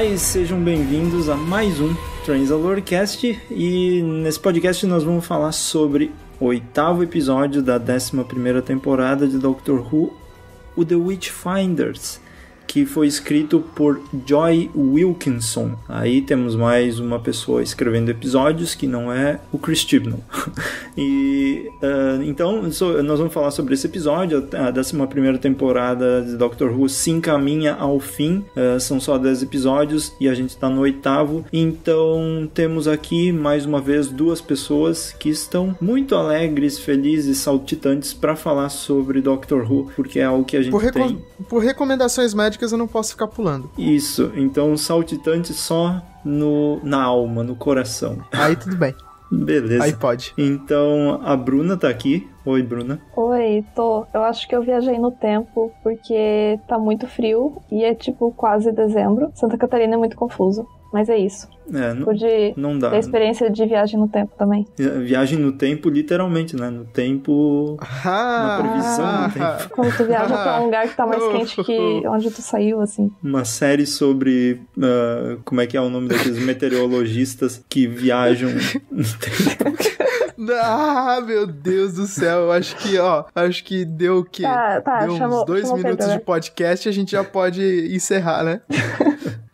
Mas sejam bem-vindos a mais um Transalorcast e nesse podcast nós vamos falar sobre o oitavo episódio da décima primeira temporada de Doctor Who, o The Witchfinders que foi escrito por Joy Wilkinson. Aí temos mais uma pessoa escrevendo episódios que não é o Chris Chibnall. e uh, então so, nós vamos falar sobre esse episódio. A 11 primeira temporada de Doctor Who se encaminha ao fim. Uh, são só 10 episódios e a gente está no oitavo. Então temos aqui mais uma vez duas pessoas que estão muito alegres, felizes, saltitantes para falar sobre Doctor Who, porque é algo que a gente por tem. Por recomendações médicas mágicas eu não posso ficar pulando. Isso, então saltitante só no, na alma, no coração. Aí tudo bem. Beleza. Aí pode. Então a Bruna tá aqui. Oi, Bruna. Oi, tô. Eu acho que eu viajei no tempo porque tá muito frio e é tipo quase dezembro. Santa Catarina é muito confuso. Mas é isso. É, não, Pude não dá. Ter né? experiência de viagem no tempo também. Viagem no tempo, literalmente, né? No tempo. Ah, na previsão ah, tempo. Quando tu viaja ah, pra um lugar que tá mais oh, quente que oh. onde tu saiu, assim. Uma série sobre. Uh, como é que é o nome daqueles meteorologistas que viajam no tempo. Ah, meu Deus do céu. acho que, ó, acho que deu o quê? Tá, tá, deu uns dois minutos Pedro, de né? podcast e a gente já pode encerrar, né?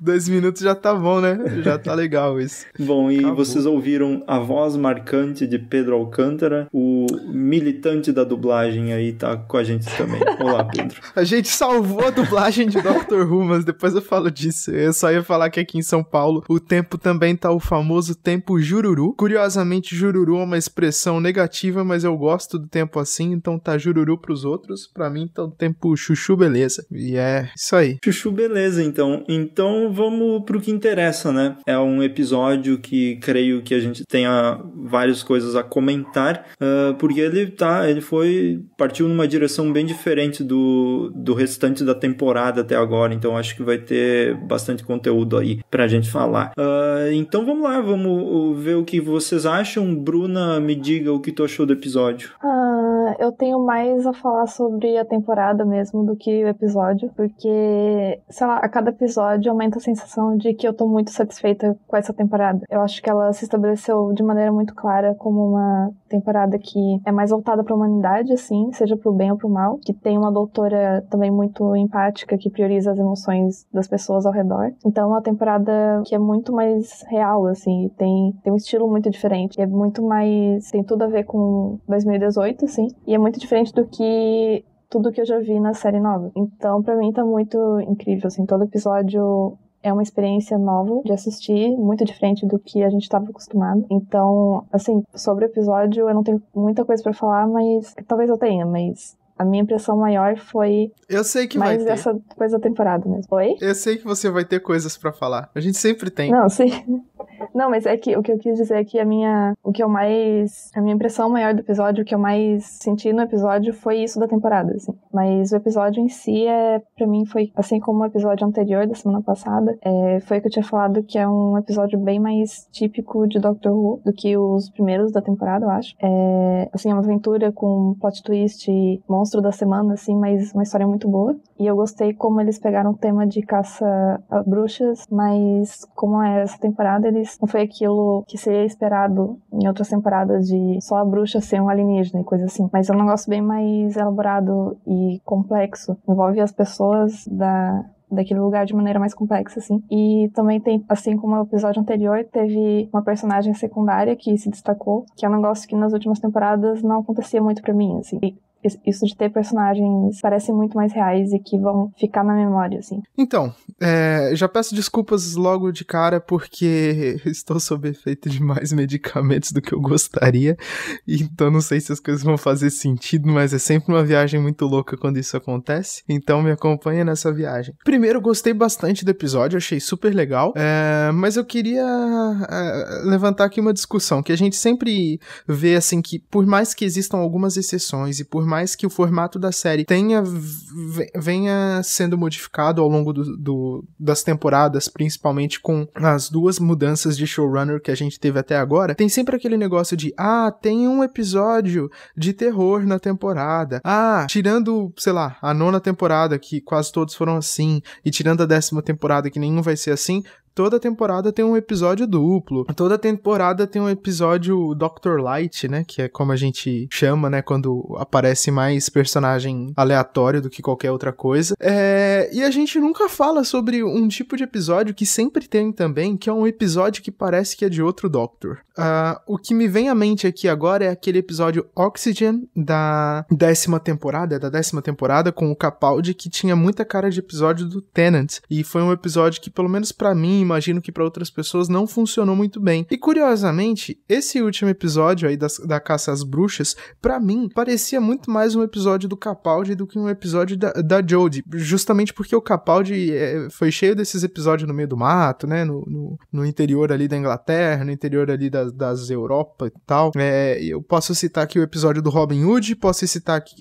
dois minutos já tá bom, né? Já tá legal isso. bom, e Acabou. vocês ouviram a voz marcante de Pedro Alcântara, o militante da dublagem aí tá com a gente também. Olá, Pedro. a gente salvou a dublagem de Doctor Who, mas depois eu falo disso. Eu só ia falar que aqui em São Paulo o tempo também tá o famoso tempo jururu. Curiosamente, jururu é uma expressão negativa, mas eu gosto do tempo assim, então tá jururu pros outros. Pra mim, tá o então, tempo chuchu beleza. E é isso aí. Chuchu beleza, então. Então vamos pro que interessa, né? É um episódio que creio que a gente tenha várias coisas a comentar, uh, porque ele tá, ele foi partiu numa direção bem diferente do, do restante da temporada até agora, então acho que vai ter bastante conteúdo aí pra gente falar. Uh, então vamos lá, vamos ver o que vocês acham. Bruna, me diga o que tu achou do episódio. Ah, eu tenho mais a falar sobre a temporada mesmo do que o episódio, porque, sei lá, a cada episódio aumenta sensação de que eu tô muito satisfeita com essa temporada. Eu acho que ela se estabeleceu de maneira muito clara como uma temporada que é mais voltada para a humanidade, assim, seja pro bem ou pro mal, que tem uma doutora também muito empática que prioriza as emoções das pessoas ao redor. Então, é uma temporada que é muito mais real, assim, tem, tem um estilo muito diferente, é muito mais. tem tudo a ver com 2018, assim, e é muito diferente do que tudo que eu já vi na série nova. Então, para mim tá muito incrível, assim, todo episódio é uma experiência nova de assistir, muito diferente do que a gente estava acostumado. Então, assim, sobre o episódio, eu não tenho muita coisa para falar, mas talvez eu tenha, mas a minha impressão maior foi. Eu sei que mais vai Mais essa coisa da temporada mesmo. Oi? Eu sei que você vai ter coisas para falar. A gente sempre tem. Não, sim. Não, mas é que o que eu quis dizer é que a minha. O que eu mais. A minha impressão maior do episódio, o que eu mais senti no episódio foi isso da temporada, assim. Mas o episódio em si é. para mim foi. Assim como o episódio anterior da semana passada, é, foi que eu tinha falado que é um episódio bem mais típico de Doctor Who do que os primeiros da temporada, eu acho. É, assim, é uma aventura com plot twist, monstros monstro da semana, assim, mas uma história muito boa. E eu gostei como eles pegaram o tema de caça a bruxas, mas como é essa temporada, eles não foi aquilo que seria esperado em outras temporadas de só a bruxa ser um alienígena e coisa assim. Mas é um negócio bem mais elaborado e complexo. Envolve as pessoas da, daquele lugar de maneira mais complexa, assim. E também tem, assim como no episódio anterior, teve uma personagem secundária que se destacou, que é um negócio que nas últimas temporadas não acontecia muito para mim, assim. E isso de ter personagens parecem muito mais reais e que vão ficar na memória, assim. Então, é, já peço desculpas logo de cara porque estou sob efeito de mais medicamentos do que eu gostaria, então não sei se as coisas vão fazer sentido, mas é sempre uma viagem muito louca quando isso acontece, então me acompanha nessa viagem. Primeiro, gostei bastante do episódio, achei super legal, é, mas eu queria é, levantar aqui uma discussão que a gente sempre vê, assim, que por mais que existam algumas exceções e por mais mais que o formato da série tenha venha sendo modificado ao longo do, do, das temporadas, principalmente com as duas mudanças de showrunner que a gente teve até agora, tem sempre aquele negócio de ah, tem um episódio de terror na temporada. Ah, tirando, sei lá, a nona temporada que quase todos foram assim e tirando a décima temporada que nenhum vai ser assim, toda temporada tem um episódio duplo. Toda temporada tem um episódio Dr. Light, né? Que é como a gente chama, né? Quando aparece mais personagem aleatório do que qualquer outra coisa. É... E a gente nunca fala sobre um tipo de episódio que sempre tem também, que é um episódio que parece que é de outro Doctor. Uh, o que me vem à mente aqui agora é aquele episódio Oxygen da décima temporada, da décima temporada com o Capaldi, que tinha muita cara de episódio do Tenant. E foi um episódio que, pelo menos para mim, imagino que para outras pessoas não funcionou muito bem. E curiosamente, esse último episódio aí das, da caça às bruxas, para mim, parecia muito mais um episódio do Capaldi do que um episódio da, da Jodie, justamente porque o Capaldi é, foi cheio desses episódios no meio do mato, né, no, no, no interior ali da Inglaterra, no interior ali da, das Europa e tal. É, eu posso citar aqui o episódio do Robin Hood, posso citar aqui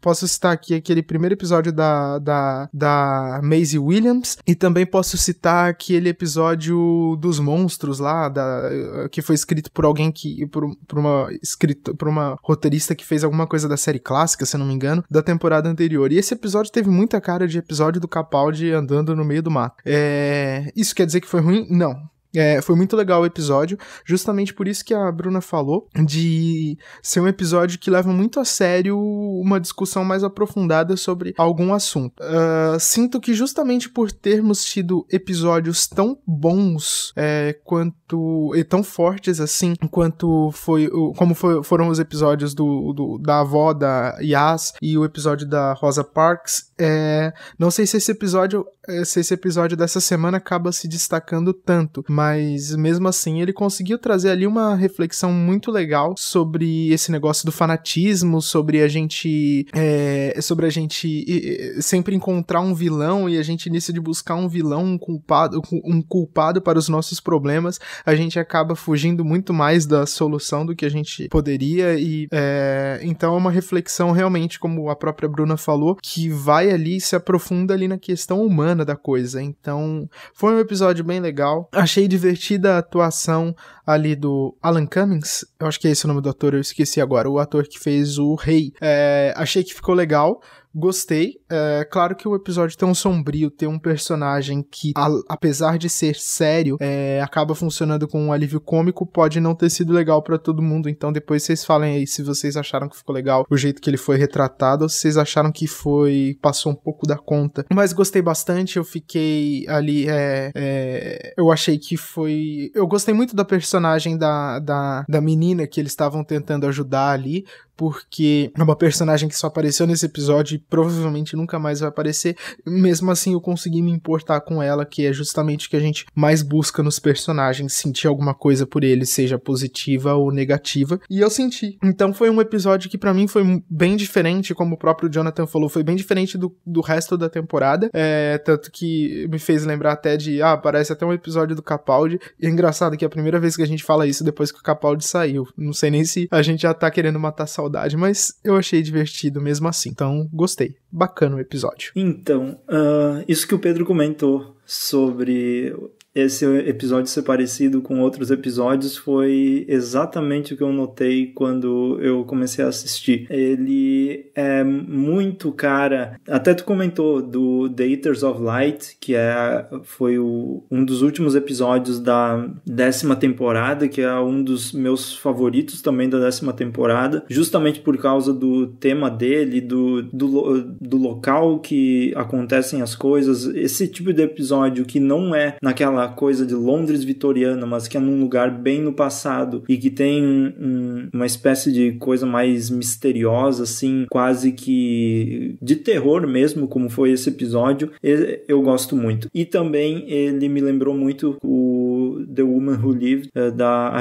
posso citar aqui aquele primeiro episódio da, da, da Maisie Williams e também posso citar aquele episódio dos monstros lá, da, que foi escrito por alguém que, por, por uma escrita, por uma roteirista que fez alguma coisa da série clássica, se eu não me engano, da temporada anterior. E esse episódio teve muita cara de episódio do Capaldi andando no meio do mato. É, isso quer dizer que foi ruim? Não é, foi muito legal o episódio, justamente por isso que a Bruna falou de ser um episódio que leva muito a sério uma discussão mais aprofundada sobre algum assunto. Uh, sinto que justamente por termos tido episódios tão bons é, quanto e tão fortes assim, quanto foi como foi, foram os episódios do, do, da avó da Yas e o episódio da Rosa Parks, é, não sei se esse episódio é, se esse episódio dessa semana acaba se destacando tanto mas mesmo assim ele conseguiu trazer ali uma reflexão muito legal sobre esse negócio do fanatismo, sobre a gente é, sobre a gente sempre encontrar um vilão e a gente inicia de buscar um vilão, um culpado, um culpado para os nossos problemas, a gente acaba fugindo muito mais da solução do que a gente poderia e é, então é uma reflexão realmente, como a própria Bruna falou, que vai ali se aprofunda ali na questão humana da coisa. Então foi um episódio bem legal, achei divertida atuação ali do Alan Cummings, eu acho que é esse o nome do ator, eu esqueci agora, o ator que fez o Rei. É, achei que ficou legal, gostei. É, claro que o episódio tão sombrio, tem um personagem que, a, apesar de ser sério, é, acaba funcionando com um alívio cômico, pode não ter sido legal para todo mundo. Então depois vocês falem aí se vocês acharam que ficou legal o jeito que ele foi retratado, ou se vocês acharam que foi. passou um pouco da conta. Mas gostei bastante, eu fiquei ali. É, é, eu achei que foi. Eu gostei muito da personagem da, da, da menina que eles estavam tentando ajudar ali, porque é uma personagem que só apareceu nesse episódio e provavelmente nunca mais vai aparecer. Mesmo assim, eu consegui me importar com ela, que é justamente o que a gente mais busca nos personagens, sentir alguma coisa por eles, seja positiva ou negativa, e eu senti. Então foi um episódio que para mim foi bem diferente, como o próprio Jonathan falou, foi bem diferente do, do resto da temporada, é, tanto que me fez lembrar até de, ah, parece até um episódio do Capaldi, e é engraçado que é a primeira vez que a gente fala isso depois que o Capaldi saiu. Não sei nem se a gente já tá querendo matar saudade saudade, mas eu achei divertido mesmo assim. Então, gostei. Bacana o episódio. Então, uh, isso que o Pedro comentou sobre esse episódio ser parecido com outros episódios foi exatamente o que eu notei quando eu comecei a assistir. Ele é muito cara. Até tu comentou do The Eaters of Light, que é, foi o, um dos últimos episódios da décima temporada, que é um dos meus favoritos também da décima temporada, justamente por causa do tema dele, do, do, do local que acontecem as coisas. Esse tipo de episódio que não é naquela coisa de Londres vitoriana, mas que é num lugar bem no passado e que tem um, um, uma espécie de coisa mais misteriosa, assim, quase que de terror mesmo, como foi esse episódio, eu gosto muito. E também ele me lembrou muito o The Woman Who Lived, é, da A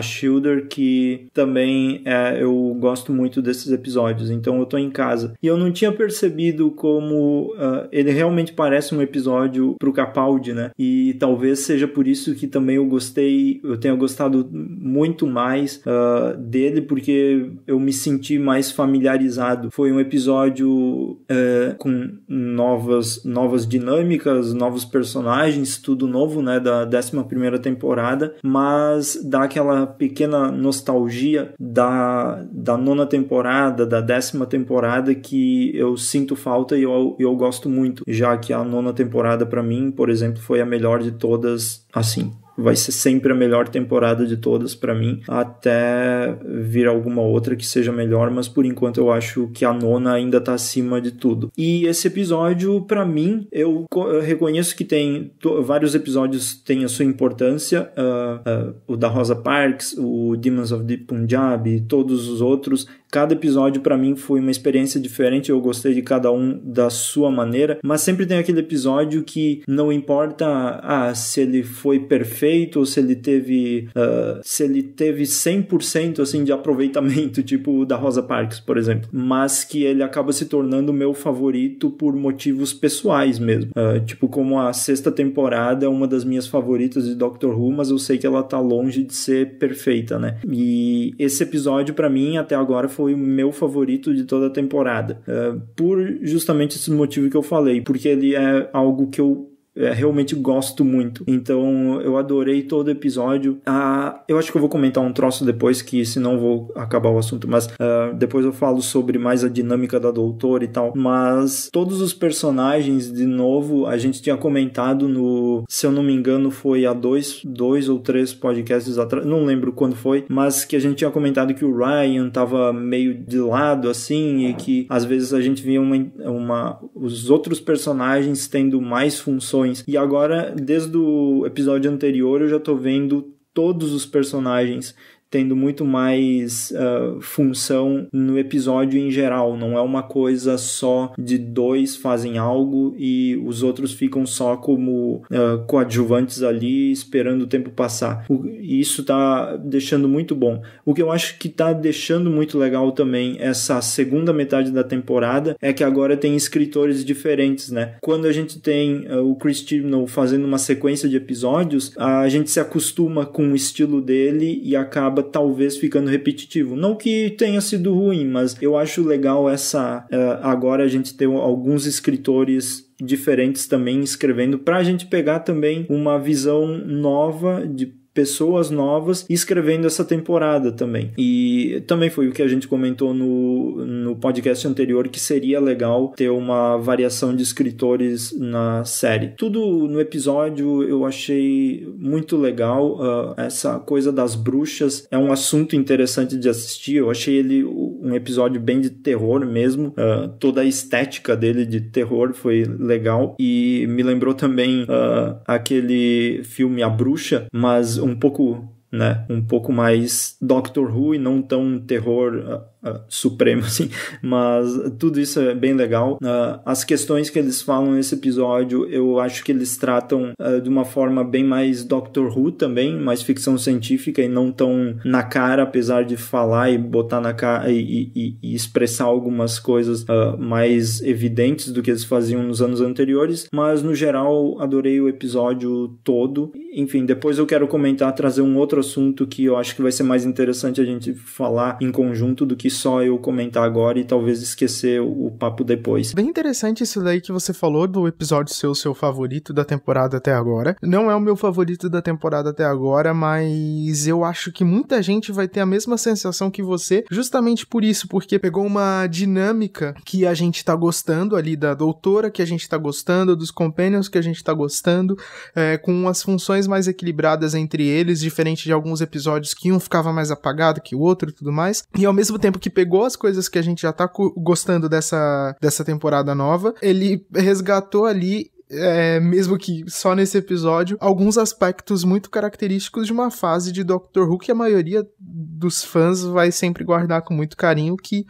que também é, eu gosto muito desses episódios. Então eu tô em casa. E eu não tinha percebido como uh, ele realmente parece um episódio pro Capaldi, né? E talvez seja por isso que também eu gostei, eu tenha gostado muito mais uh, dele, porque eu me senti mais familiarizado. Foi um episódio uh, com novas, novas dinâmicas, novos personagens, tudo novo, né? Da 11 primeira temporada temporada, mas dá aquela pequena nostalgia da, da nona temporada, da décima temporada que eu sinto falta e eu, eu gosto muito, já que a nona temporada para mim, por exemplo, foi a melhor de todas assim vai ser sempre a melhor temporada de todas para mim, até vir alguma outra que seja melhor, mas por enquanto eu acho que a nona ainda tá acima de tudo. E esse episódio, para mim, eu, eu, reconheço que tem vários episódios têm a sua importância, uh, uh, o da Rosa Parks, o Demons of the Punjab, todos os outros, Cada episódio para mim foi uma experiência diferente, eu gostei de cada um da sua maneira, mas sempre tem aquele episódio que não importa ah, se ele foi perfeito ou se ele teve uh, se ele teve 100% assim de aproveitamento, tipo o da Rosa Parks, por exemplo, mas que ele acaba se tornando o meu favorito por motivos pessoais mesmo. Uh, tipo como a sexta temporada é uma das minhas favoritas de Doctor Who, mas eu sei que ela tá longe de ser perfeita, né? E esse episódio para mim até agora foi o meu favorito de toda a temporada. Uh, por justamente esse motivo que eu falei, porque ele é algo que eu é, realmente gosto muito. Então eu adorei todo o episódio. Ah, eu acho que eu vou comentar um troço depois, que senão vou acabar o assunto, mas ah, depois eu falo sobre mais a dinâmica da doutora e tal. Mas todos os personagens, de novo, a gente tinha comentado no, se eu não me engano, foi há dois, dois ou três podcasts atrás, não lembro quando foi, mas que a gente tinha comentado que o Ryan tava meio de lado assim e que às vezes a gente via uma, uma os outros personagens tendo mais funções e agora, desde o episódio anterior, eu já tô vendo todos os personagens tendo muito mais uh, função no episódio em geral. Não é uma coisa só de dois fazem algo e os outros ficam só como uh, coadjuvantes ali esperando o tempo passar. O, isso tá deixando muito bom. O que eu acho que tá deixando muito legal também essa segunda metade da temporada é que agora tem escritores diferentes, né? Quando a gente tem uh, o Chris Chibnall fazendo uma sequência de episódios, a gente se acostuma com o estilo dele e acaba acaba talvez ficando repetitivo. Não que tenha sido ruim, mas eu acho legal essa. Uh, agora a gente tem alguns escritores diferentes também escrevendo para a gente pegar também uma visão nova de pessoas novas escrevendo essa temporada também. E também foi o que a gente comentou no, no podcast anterior que seria legal ter uma variação de escritores na série. Tudo no episódio eu achei muito legal. Uh, essa coisa das bruxas é um assunto interessante de assistir. Eu achei ele um episódio bem de terror mesmo. Uh, toda a estética dele de terror foi legal e me lembrou também uh, aquele filme A Bruxa, mas um pouco, né, um pouco mais Doctor Who e não tão terror ah, supremo, assim, mas tudo isso é bem legal. Uh, as questões que eles falam nesse episódio, eu acho que eles tratam uh, de uma forma bem mais Doctor Who também, mais ficção científica e não tão na cara, apesar de falar e botar na cara e, e, e expressar algumas coisas uh, mais evidentes do que eles faziam nos anos anteriores, mas no geral adorei o episódio todo. Enfim, depois eu quero comentar, trazer um outro assunto que eu acho que vai ser mais interessante a gente falar em conjunto do que só eu comentar agora e talvez esquecer o papo depois. Bem interessante isso daí que você falou do episódio seu, seu favorito da temporada até agora. Não é o meu favorito da temporada até agora, mas eu acho que muita gente vai ter a mesma sensação que você, justamente por isso, porque pegou uma dinâmica que a gente tá gostando ali da doutora, que a gente tá gostando, dos companions que a gente tá gostando, é, com as funções mais equilibradas entre eles, diferente de alguns episódios que um ficava mais apagado que o outro e tudo mais. E ao mesmo tempo que que pegou as coisas que a gente já tá gostando dessa, dessa temporada nova, ele resgatou ali é, mesmo que só nesse episódio, alguns aspectos muito característicos de uma fase de Doctor Who que a maioria dos fãs vai sempre guardar com muito carinho, que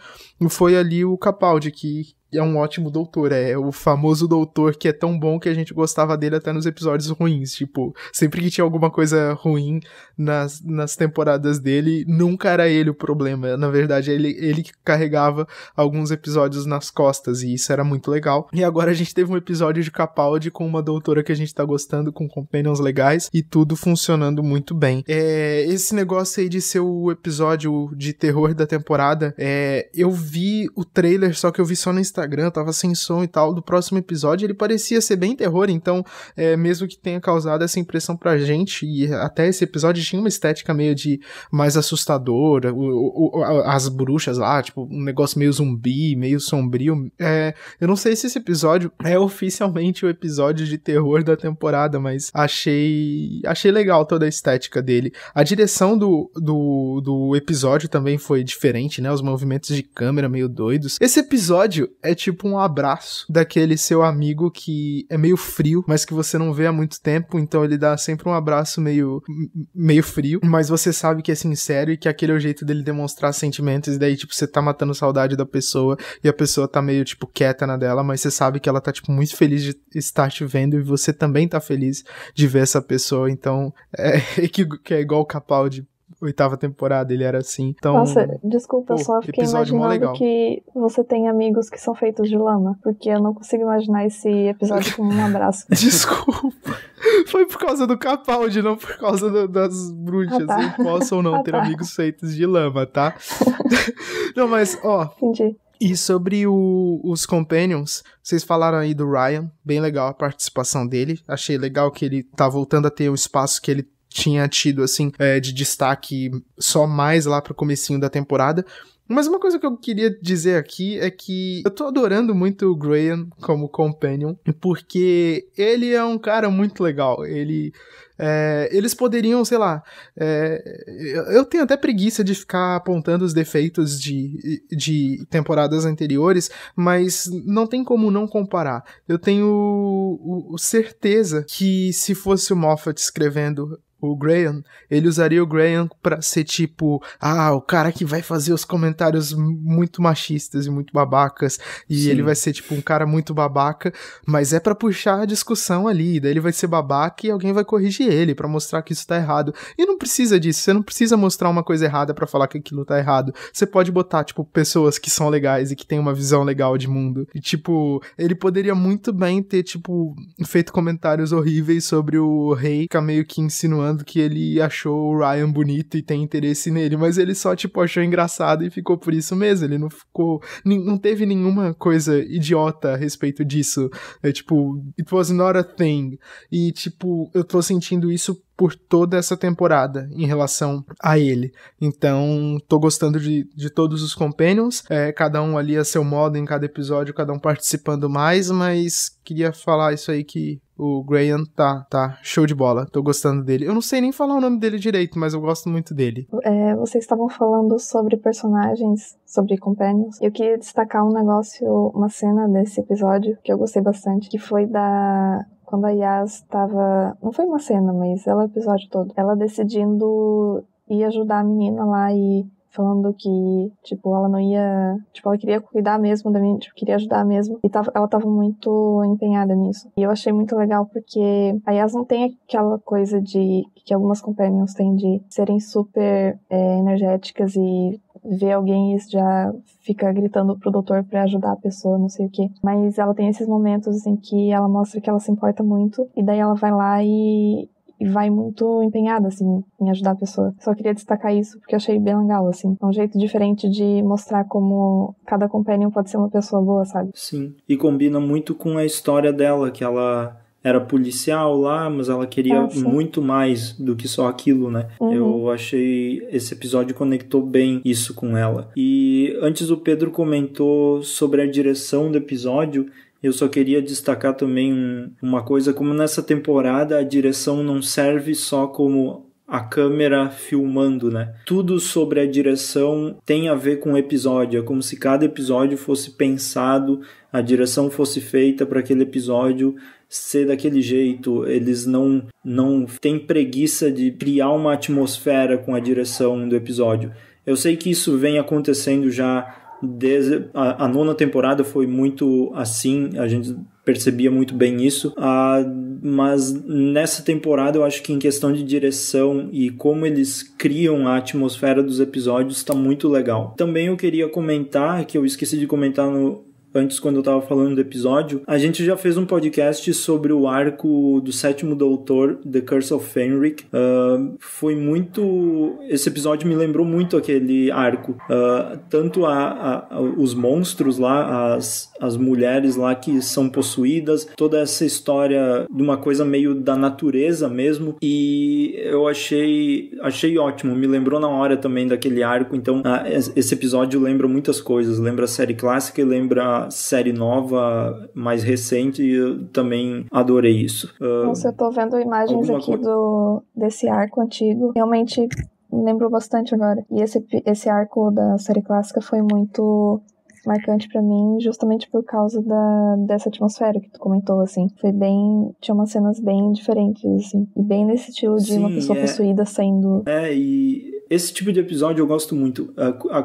foi ali o Capaldi, que é um ótimo doutor, é o famoso doutor que é tão bom que a gente gostava dele até nos episódios ruins. Tipo, sempre que tinha alguma coisa ruim nas, nas temporadas dele, nunca era ele o problema. Na verdade, ele, ele que carregava alguns episódios nas costas, e isso era muito legal. E agora a gente teve um episódio de Capaldi com uma doutora que a gente tá gostando, com companions legais, e tudo funcionando muito bem. É, esse negócio aí de ser o episódio de terror da temporada, é, eu vi o trailer, só que eu vi só no Instagram Instagram, tava sem som e tal, do próximo episódio, ele parecia ser bem terror, então, é, mesmo que tenha causado essa impressão pra gente, e até esse episódio tinha uma estética meio de mais assustadora, o, o, as bruxas lá, tipo, um negócio meio zumbi, meio sombrio. É, eu não sei se esse episódio é oficialmente o episódio de terror da temporada, mas achei achei legal toda a estética dele. A direção do, do, do episódio também foi diferente, né? Os movimentos de câmera meio doidos. Esse episódio é tipo um abraço daquele seu amigo que é meio frio, mas que você não vê há muito tempo, então ele dá sempre um abraço meio meio frio, mas você sabe que é sincero e que aquele é o jeito dele demonstrar sentimentos e daí tipo você tá matando saudade da pessoa e a pessoa tá meio tipo quieta na dela, mas você sabe que ela tá tipo muito feliz de estar te vendo e você também tá feliz de ver essa pessoa, então é que é igual o Capaldi oitava temporada ele era assim. Então, Nossa, desculpa, pô, só fiquei imaginando que você tem amigos que são feitos de lama, porque eu não consigo imaginar esse episódio como um abraço. desculpa. Foi por causa do Capaldi, não por causa do, das bruxas. Ah, tá. não ah, ter tá. amigos feitos de lama, tá? não, mas, ó. Entendi. E sobre o, os Companions, vocês falaram aí do Ryan, bem legal a participação dele. Achei legal que ele tá voltando a ter o espaço que ele tinha tido, assim, é, de destaque só mais lá pro comecinho da temporada. Mas uma coisa que eu queria dizer aqui é que eu tô adorando muito o Graham como companion, porque ele é um cara muito legal. Ele. É, eles poderiam, sei lá. É, eu tenho até preguiça de ficar apontando os defeitos de, de temporadas anteriores, mas não tem como não comparar. Eu tenho certeza que se fosse o Moffat escrevendo o Graham, ele usaria o Graham pra ser tipo, ah, o cara que vai fazer os comentários muito machistas e muito babacas, e Sim. ele vai ser tipo um cara muito babaca, mas é para puxar a discussão ali, daí ele vai ser babaca e alguém vai corrigir ele para mostrar que isso tá errado. E não precisa disso, você não precisa mostrar uma coisa errada para falar que aquilo tá errado. Você pode botar tipo pessoas que são legais e que têm uma visão legal de mundo. E tipo, ele poderia muito bem ter tipo feito comentários horríveis sobre o rei, ficar meio que insinuando que ele achou o Ryan bonito e tem interesse nele, mas ele só, tipo, achou engraçado e ficou por isso mesmo. Ele não ficou. Não teve nenhuma coisa idiota a respeito disso. É tipo, it was not a thing. E, tipo, eu tô sentindo isso por toda essa temporada em relação a ele. Então, tô gostando de, de todos os companions, é, cada um ali a seu modo em cada episódio, cada um participando mais, mas queria falar isso aí que o Graham tá, tá show de bola. Tô gostando dele. Eu não sei nem falar o nome dele direito, mas eu gosto muito dele. É, vocês estavam falando sobre personagens, sobre companions. Eu queria destacar um negócio, uma cena desse episódio que eu gostei bastante, que foi da quando a Yas estava. Não foi uma cena, mas ela é o episódio todo. Ela decidindo ir ajudar a menina lá e falando que, tipo, ela não ia. Tipo, ela queria cuidar mesmo da menina, tipo, queria ajudar mesmo. E tava, ela tava muito empenhada nisso. E eu achei muito legal porque a Yas não tem aquela coisa de. que algumas companions têm de serem super é, energéticas e vê alguém e já fica gritando pro doutor para ajudar a pessoa, não sei o que. Mas ela tem esses momentos em assim, que ela mostra que ela se importa muito e daí ela vai lá e, e vai muito empenhada, assim, em ajudar a pessoa. Só queria destacar isso porque eu achei bem legal, assim. É um jeito diferente de mostrar como cada companion pode ser uma pessoa boa, sabe? Sim. E combina muito com a história dela, que ela era policial lá, mas ela queria Nossa. muito mais do que só aquilo, né? Uhum. Eu achei esse episódio conectou bem isso com ela. E antes o Pedro comentou sobre a direção do episódio. Eu só queria destacar também um, uma coisa, como nessa temporada a direção não serve só como a câmera filmando, né? Tudo sobre a direção tem a ver com o episódio, é como se cada episódio fosse pensado, a direção fosse feita para aquele episódio, ser daquele jeito, eles não não têm preguiça de criar uma atmosfera com a direção do episódio. Eu sei que isso vem acontecendo já desde a, a nona temporada foi muito assim, a gente percebia muito bem isso. Ah, mas nessa temporada eu acho que em questão de direção e como eles criam a atmosfera dos episódios está muito legal. Também eu queria comentar que eu esqueci de comentar no, antes quando eu estava falando do episódio, a gente já fez um podcast sobre o arco do sétimo doutor, The Curse of Fenric. Uh, foi muito. Esse episódio me lembrou muito aquele arco. Uh, tanto a, a, a, os monstros lá, as, as mulheres lá que são possuídas, toda essa história de uma coisa meio da natureza mesmo. E eu achei, achei ótimo, me lembrou na hora também daquele arco. Então, ah, esse episódio lembra muitas coisas, lembra a série clássica e lembra a série nova, mais recente, e eu também adorei isso. Uh, Nossa, eu tô vendo imagens aqui do, desse arco antigo. Realmente me lembrou bastante agora. E esse, esse arco da série clássica foi muito marcante para mim justamente por causa da, dessa atmosfera que tu comentou, assim. Foi bem. Tinha umas cenas bem diferentes, assim. E bem nesse estilo de Sim, uma pessoa é... possuída saindo. É, e esse tipo de episódio eu gosto muito.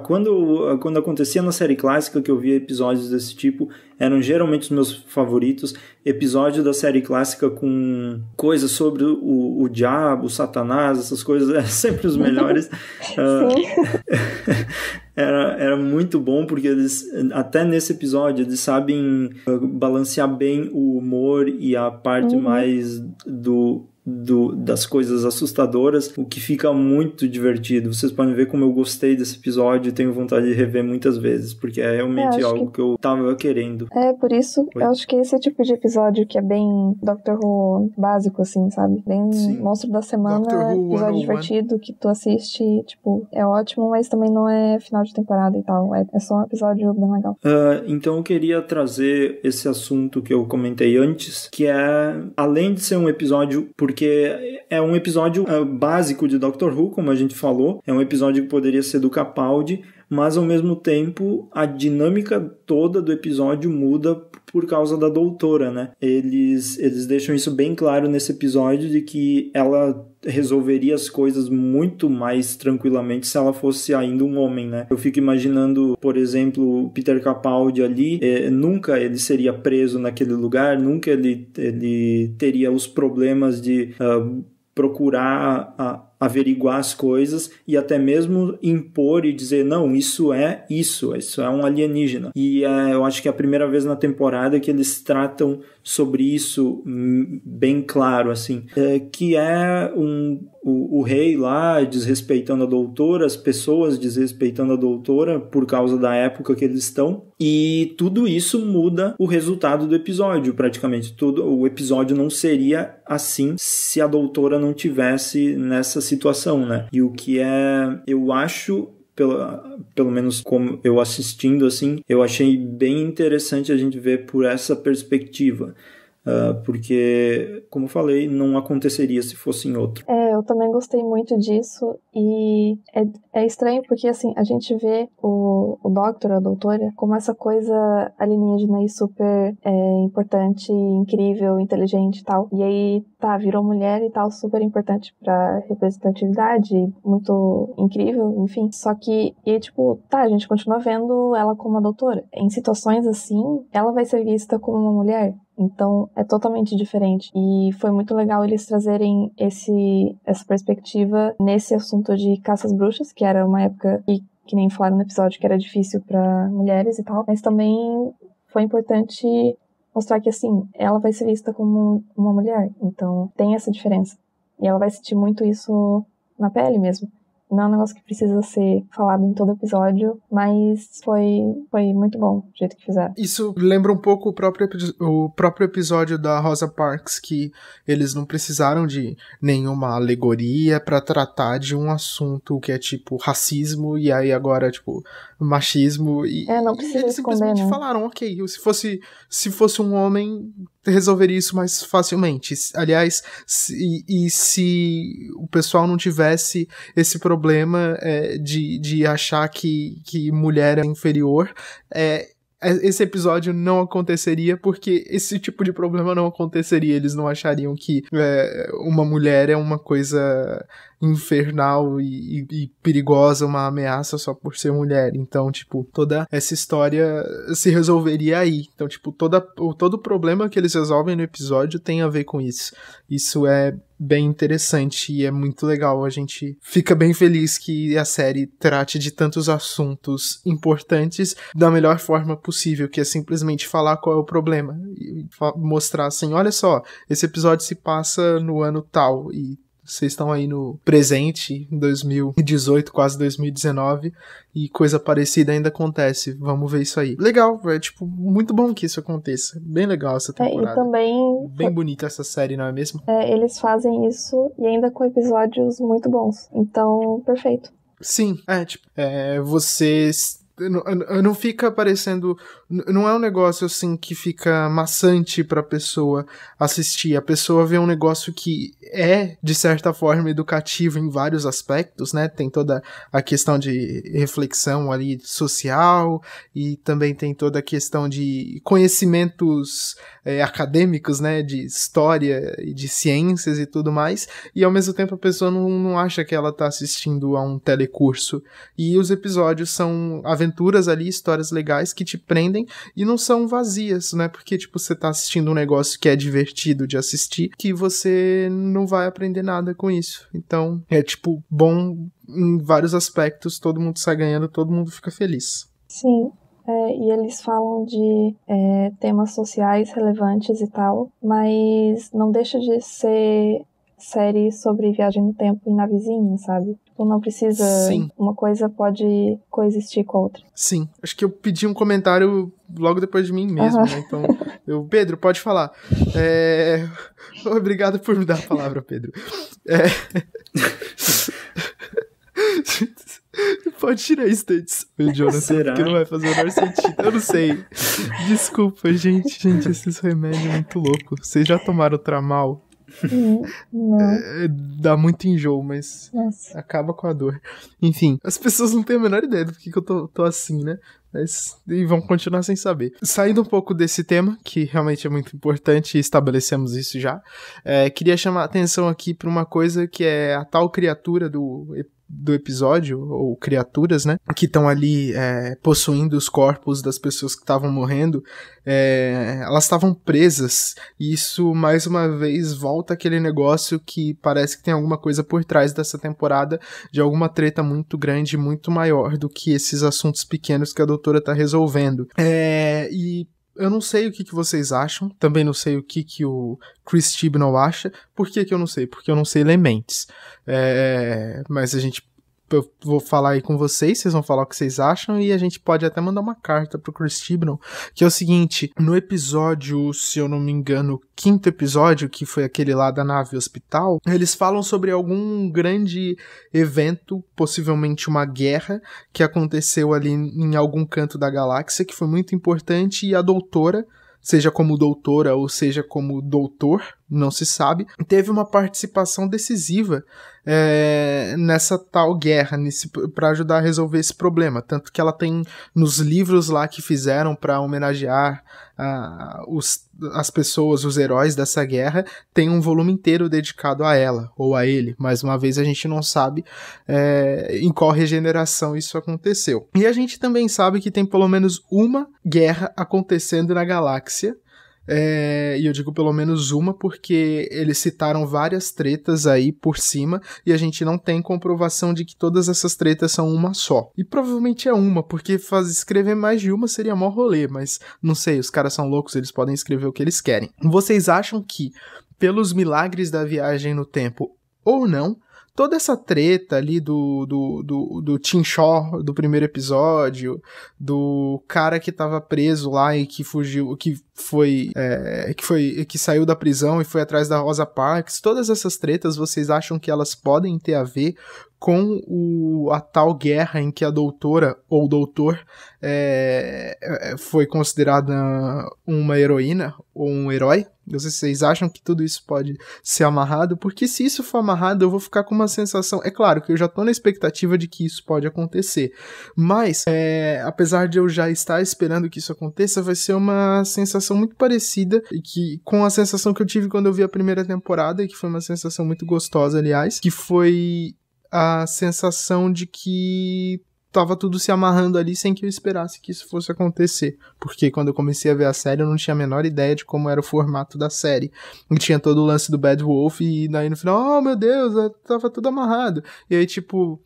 Quando, quando acontecia na série clássica que eu via episódios desse tipo, eram geralmente os meus favoritos. Episódio da série clássica com coisas sobre o, o diabo, o satanás, essas coisas, eram é sempre os melhores. uh, era, era muito bom porque eles, até nesse episódio, eles sabem ah, balancear bem o humor e a parte uhum. mais do do, das coisas assustadoras, o que fica muito divertido. Vocês podem ver como eu gostei desse episódio e tenho vontade de rever muitas vezes, porque é realmente é, algo que... que... eu tava querendo. É, por isso eu acho que esse tipo de episódio que é bem Doctor Who básico, assim, sabe? Bem Sim. monstro da semana, episódio oh divertido que tu assiste, tipo, é ótimo, mas também não é final de temporada e tal. É, é só um episódio bem legal. Uh, então eu queria trazer esse assunto que eu comentei antes, que é, além de ser um episódio por porque é um episódio é, básico de Doctor Who, como a gente falou, é um episódio que poderia ser do Capaldi, mas ao mesmo tempo a dinâmica toda do episódio muda por causa da doutora, né? Eles, eles deixam isso bem claro nesse episódio de que ela resolveria as coisas muito mais tranquilamente se ela fosse ainda um homem, né? Eu fico imaginando, por exemplo, Peter Capaldi ali, é, nunca ele seria preso naquele lugar, nunca ele, ele teria os problemas de uh, procurar a averiguar as coisas e até mesmo impor e dizer não, isso é isso, isso é um alienígena. E é, eu acho que é a primeira vez na temporada que eles tratam sobre isso hum, bem claro, assim, é, que é um o, o, rei lá desrespeitando a doutora, as pessoas desrespeitando a doutora por causa da época que eles estão. E tudo isso muda o resultado do episódio, praticamente. Tudo, o episódio não seria assim se a doutora não tivesse nessa situação, né? E o que é, eu acho pelo pelo menos como eu assistindo assim, eu achei bem interessante a gente ver por essa perspectiva. Ah, porque, como eu falei, não aconteceria se fosse em outro. É, eu também gostei muito disso e é, é estranho porque, assim, a gente vê o, o Doctor, a Doutora, como essa coisa alienígena e super é, importante, incrível, inteligente e tal. E aí, tá, virou mulher e tal, super importante pra representatividade, muito incrível, enfim. Só que, e tipo, tá, a gente continua vendo ela como a Doutora. Em situações assim, ela vai ser vista como uma mulher então é totalmente diferente. E foi muito legal eles trazerem esse, essa perspectiva nesse assunto de caças bruxas, que era uma época que, que nem falaram no episódio, que era difícil para mulheres e tal. Mas também foi importante mostrar que, assim, ela vai ser vista como uma mulher. Então tem essa diferença. E ela vai sentir muito isso na pele mesmo. Não é um negócio que precisa ser falado em todo episódio, mas foi, foi muito bom o jeito que fizeram. Isso lembra um pouco o próprio, o próprio episódio da Rosa Parks, que eles não precisaram de nenhuma alegoria para tratar de um assunto que é tipo racismo e aí agora, tipo, machismo. E, é, não precisa e eles esconder, simplesmente né? falaram, ok, se fosse, se fosse um homem, resolver isso mais facilmente. Aliás, se, e se o pessoal não tivesse esse problema é, de, de achar que, que mulher é inferior, é, é, esse episódio não aconteceria porque esse tipo de problema não aconteceria. Eles não achariam que é, uma mulher é uma coisa infernal e, e, e, perigosa, uma ameaça só por ser mulher. Então, tipo, toda essa história se resolveria aí. Então, tipo, toda, o, todo o problema que eles resolvem no episódio tem a ver com isso. Isso é bem interessante e é muito legal. A gente fica bem feliz que a série trate de tantos assuntos importantes da melhor forma possível, que é simplesmente falar qual é o problema e mostrar assim: olha só, esse episódio se passa no ano tal e vocês estão aí no presente, 2018, quase 2019, e coisa parecida ainda acontece. Vamos ver isso aí. Legal, é tipo, muito bom que isso aconteça. Bem legal essa temporada. É, e também. Bem bonita essa série, não é mesmo? É, eles fazem isso e ainda com episódios muito bons. Então, perfeito. Sim, é, tipo, é, vocês não, não fica parecendo não é um negócio assim que fica maçante pra pessoa assistir. A pessoa vê um negócio que é, de certa forma, educativo em vários aspectos, né? Tem toda a questão de reflexão ali social e também tem toda a questão de conhecimentos é, acadêmicos, né? De história e de ciências e tudo mais. E ao mesmo tempo a pessoa não, não acha que ela tá assistindo a um telecurso. E os episódios são aventuras ali, histórias legais que te prendem e não são vazias, né? Porque, tipo, você tá assistindo um negócio que é divertido de assistir, que você não vai aprender nada com isso. Então, é, tipo, bom em vários aspectos, todo mundo sai ganhando, todo mundo fica feliz. Sim, é, e eles falam de é, temas sociais relevantes e tal, mas não deixa de ser série sobre viagem no tempo e na vizinha, sabe? Tu não precisa. Sim. Uma coisa pode coexistir com a outra. Sim. Acho que eu pedi um comentário logo depois de mim mesmo, uhum. né? Então, eu, Pedro, pode falar. É... Obrigado por me dar a palavra, Pedro. É... Pode tirar isso da edição, Jonathan, Será? porque não vai fazer o menor sentido. Eu não sei. Desculpa, gente. Gente, esses remédios é muito louco. Vocês já tomaram tramal? Né? É, dá muito enjoo, mas Nossa. acaba com a dor. Enfim, as pessoas não têm a menor ideia do que, que eu tô, tô assim, né? Mas, e vão continuar sem saber. Saindo um pouco desse tema, que realmente é muito importante estabelecemos isso já, é, queria chamar a atenção aqui para uma coisa que é a tal criatura do do episódio, ou criaturas, né? Que estão ali é, possuindo os corpos das pessoas que estavam morrendo, é, elas estavam presas. E isso, mais uma vez, volta aquele negócio que parece que tem alguma coisa por trás dessa temporada, de alguma treta muito grande, muito maior do que esses assuntos pequenos que a doutora tá resolvendo. É, e eu não sei o que, que vocês acham, também não sei o que, que o Chris Chibnall acha. Por que, que eu não sei? Porque eu não sei lementes. É, é, mas a gente eu vou falar aí com vocês, vocês vão falar o que vocês acham e a gente pode até mandar uma carta pro Chris Tibnon, que é o seguinte, no episódio, se eu não me engano, quinto episódio, que foi aquele lá da nave hospital, eles falam sobre algum grande evento, possivelmente uma guerra, que aconteceu ali em algum canto da galáxia, que foi muito importante e a doutora seja como doutora ou seja como doutor, não se sabe, teve uma participação decisiva é, nessa tal guerra, para ajudar a resolver esse problema. Tanto que ela tem nos livros lá que fizeram para homenagear ah, os, as pessoas, os heróis dessa guerra, tem um volume inteiro dedicado a ela ou a ele. Mais uma vez, a gente não sabe é, em qual regeneração isso aconteceu. E a gente também sabe que tem pelo menos uma guerra acontecendo na galáxia é, e eu digo pelo menos uma, porque eles citaram várias tretas aí por cima e a gente não tem comprovação de que todas essas tretas são uma só. E provavelmente é uma, porque faz, escrever mais de uma seria mó rolê, mas não sei, os caras são loucos, eles podem escrever o que eles querem. Vocês acham que, pelos milagres da viagem no tempo ou não, toda essa treta ali do, do, do, do Tim Shaw do primeiro episódio, do cara que tava preso lá e que fugiu, que foi, é, que foi, que saiu da prisão e foi atrás da Rosa Parks, todas essas tretas vocês acham que elas podem ter a ver com o, a tal guerra em que a doutora ou doutor é, é foi considerada uma heroína ou um herói. Eu sei se vocês acham que tudo isso pode ser amarrado, porque se isso for amarrado, eu vou ficar com uma sensação. É claro que eu já tô na expectativa de que isso pode acontecer, mas é, apesar de eu já estar esperando que isso aconteça, vai ser uma sensação muito parecida que, com a sensação que eu tive quando eu vi a primeira temporada, que foi uma sensação muito gostosa, aliás, que foi a sensação de que tava tudo se amarrando ali sem que eu esperasse que isso fosse acontecer. Porque quando eu comecei a ver a série, eu não tinha a menor ideia de como era o formato da série. E tinha todo o lance do Bad Wolf, e daí no final, oh meu Deus, é, tava tudo amarrado. E aí, tipo,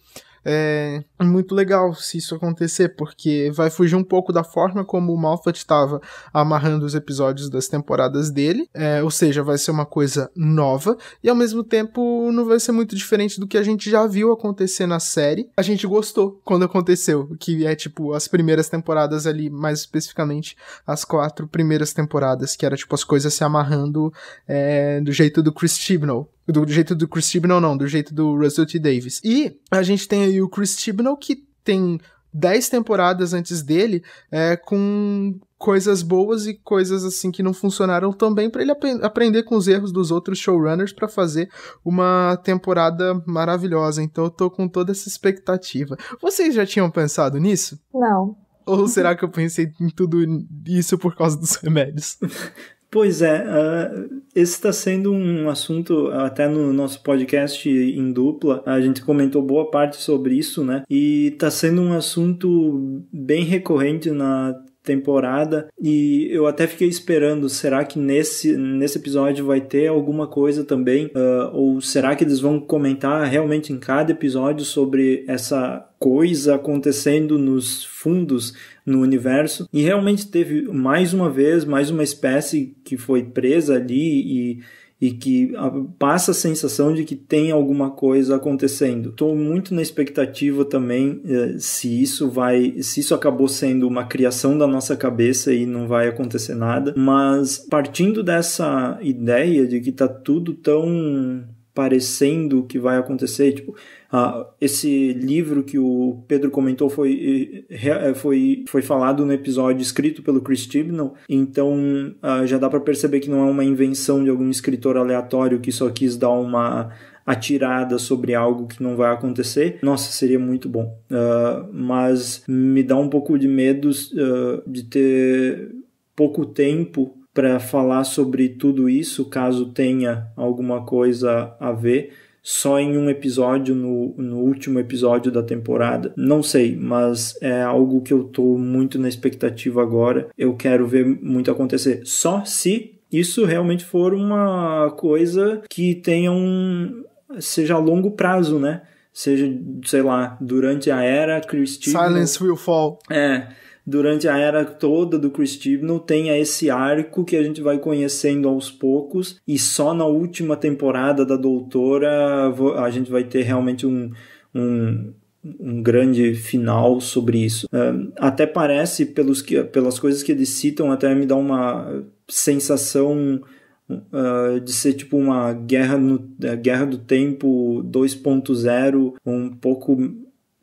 é muito legal se isso acontecer, porque vai fugir um pouco da forma como o Malphite estava amarrando os episódios das temporadas dele, é, ou seja, vai ser uma coisa nova e ao mesmo tempo não vai ser muito diferente do que a gente já viu acontecer na série. A gente gostou quando aconteceu, que é tipo as primeiras temporadas ali, mais especificamente as quatro primeiras temporadas, que era tipo as coisas se amarrando é, do jeito do Chris Chibnall, do, do jeito do Chris Chibnall, não, do jeito do Russell T. Davis. E a gente tem aí o Chris Chibnall, que tem 10 temporadas antes dele, é, com coisas boas e coisas assim que não funcionaram tão bem para ele ap aprender com os erros dos outros showrunners para fazer uma temporada maravilhosa. Então eu tô com toda essa expectativa. Vocês já tinham pensado nisso? Não. Ou será que eu pensei em tudo isso por causa dos remédios? Pois é, uh, esse está sendo um assunto, até no nosso podcast em dupla, a gente comentou boa parte sobre isso, né? E está sendo um assunto bem recorrente na temporada e eu até fiquei esperando, será que nesse, nesse episódio vai ter alguma coisa também? Uh, ou será que eles vão comentar realmente em cada episódio sobre essa coisa acontecendo nos fundos no universo? E realmente teve mais uma vez, mais uma espécie que foi presa ali e e que ah, passa a sensação de que tem alguma coisa acontecendo. Estou muito na expectativa também eh, se isso vai, se isso acabou sendo uma criação da nossa cabeça e não vai acontecer nada. Mas partindo dessa ideia de que está tudo tão parecendo que vai acontecer, tipo, ah, esse livro que o Pedro comentou foi, eh, foi, foi falado no episódio escrito pelo Chris Chibnall, então ah, já dá para perceber que não é uma invenção de algum escritor aleatório que só quis dar uma atirada sobre algo que não vai acontecer, nossa, seria muito bom. Uh, mas me dá um pouco de medo uh, de ter pouco tempo para falar sobre tudo isso, caso tenha alguma coisa a ver só em um episódio, no, no último episódio da temporada. Não sei, mas é algo que eu tô muito na expectativa agora. Eu quero ver muito acontecer. Só se isso realmente for uma coisa que tenha um. seja a longo prazo, né? Seja, sei lá, durante a era Christine. Silence will fall. É durante a era toda do Chris Chibnall tenha esse arco que a gente vai conhecendo aos poucos e só na última temporada da Doutora a gente vai ter realmente um, um um grande final sobre isso. É, até parece, pelos que, pelas coisas que eles citam, até me dá uma sensação uh, de ser tipo uma guerra, no, é, guerra do tempo 2.0, um pouco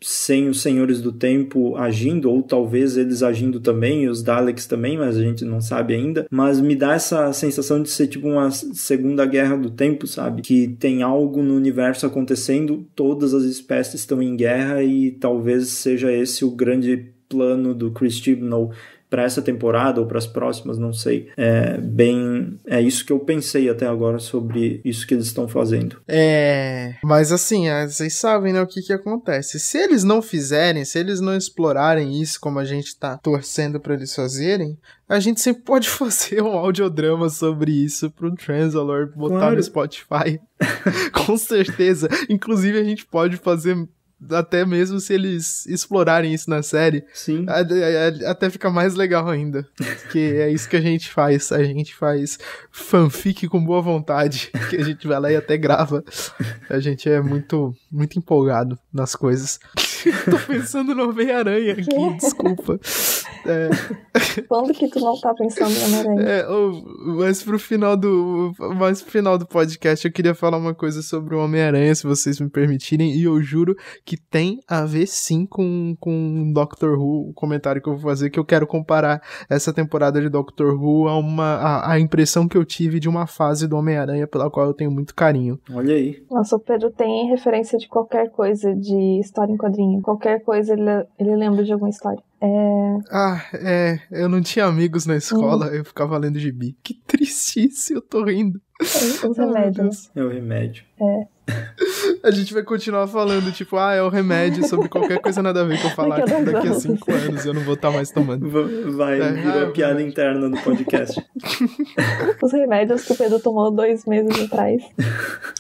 sem os senhores do tempo agindo, ou talvez eles agindo também, os Daleks também, mas a gente não sabe ainda. Mas me dá essa sensação de ser tipo uma segunda guerra do tempo, sabe? Que tem algo no universo acontecendo, todas as espécies estão em guerra e talvez seja esse o grande plano do Chris Chibnall para essa temporada ou para as próximas, não sei. É bem. É isso que eu pensei até agora sobre isso que eles estão fazendo. É. Mas assim, é, vocês sabem, né, o que, que acontece. Se eles não fizerem, se eles não explorarem isso como a gente tá torcendo para eles fazerem, a gente sempre pode fazer um audiodrama sobre isso pro Transalor botar claro. no Spotify. Com certeza. Inclusive, a gente pode fazer até mesmo se eles explorarem isso na série, Sim. A, a, a, até fica mais legal ainda. Porque é isso que a gente faz. A gente faz fanfic com boa vontade. Que a gente vai lá e até grava. A gente é muito, muito empolgado nas coisas. Tô pensando no Homem-Aranha aqui, desculpa. É... Quando que tu não tá pensando no Homem-Aranha? É, mas pro final do. Mas pro final do podcast eu queria falar uma coisa sobre o Homem-Aranha, se vocês me permitirem. E eu juro que tem a ver sim com, com Doctor Who, o comentário que eu vou fazer, que eu quero comparar essa temporada de Doctor Who a uma. a, a impressão que eu tive de uma fase do Homem-Aranha pela qual eu tenho muito carinho. Olha aí. Nossa, o Pedro tem referência de qualquer coisa de história em quadrinhos qualquer coisa ele, ele lembra de alguma história. É... Ah, é. Eu não tinha amigos na escola, eu ficava lendo gibi. Que tristíssimo eu tô rindo. É, usa remédio. É o remédio. É. A gente vai continuar falando, tipo, ah, é o remédio sobre qualquer coisa nada a ver que eu falar daqui a, daqui a cinco anos eu não vou estar tá mais tomando. Vai, é, vira ah, piada vai. interna no podcast. Os remédios que o Pedro tomou dois meses atrás.